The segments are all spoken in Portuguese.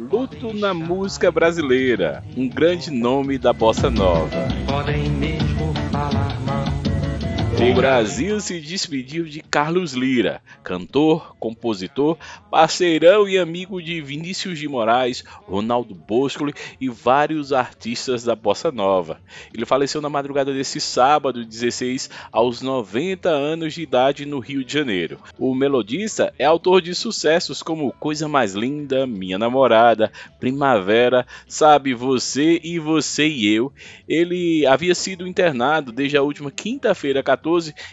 Luto na música brasileira, um grande nome da bossa nova. Podem mesmo falar o Brasil se despediu de Carlos Lira, cantor, compositor, parceirão e amigo de Vinícius de Moraes, Ronaldo Boscoli e vários artistas da bossa nova. Ele faleceu na madrugada desse sábado, 16, aos 90 anos de idade no Rio de Janeiro. O melodista é autor de sucessos como Coisa Mais Linda, Minha Namorada, Primavera, Sabe Você e Você e Eu. Ele havia sido internado desde a última quinta-feira 14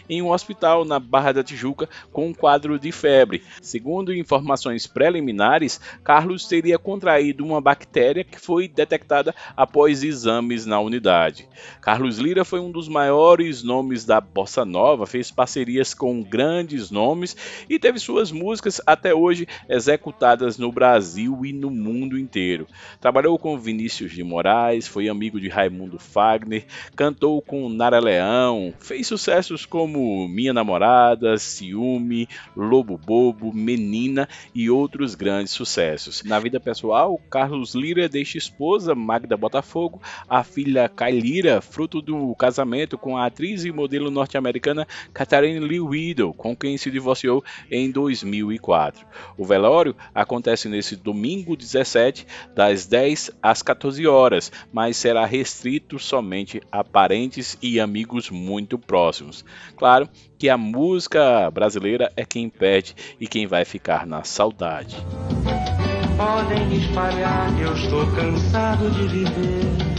em um hospital na Barra da Tijuca com um quadro de febre. Segundo informações preliminares, Carlos teria contraído uma bactéria que foi detectada após exames na unidade. Carlos Lira foi um dos maiores nomes da bossa nova, fez parcerias com grandes nomes e teve suas músicas até hoje executadas no Brasil e no mundo inteiro. Trabalhou com Vinícius de Moraes, foi amigo de Raimundo Fagner, cantou com Nara Leão, fez sucesso sucessos como Minha Namorada, Ciúme, Lobo Bobo, Menina e outros grandes sucessos. Na vida pessoal, Carlos Lira deixa esposa Magda Botafogo, a filha Kai Lira, fruto do casamento com a atriz e modelo norte-americana Catherine Lee Widow, com quem se divorciou em 2004. O velório acontece nesse domingo 17, das 10 às 14 horas, mas será restrito somente a parentes e amigos muito próximos. Claro que a música brasileira é quem pede e quem vai ficar na saudade. Podem espalhar, eu estou cansado de viver.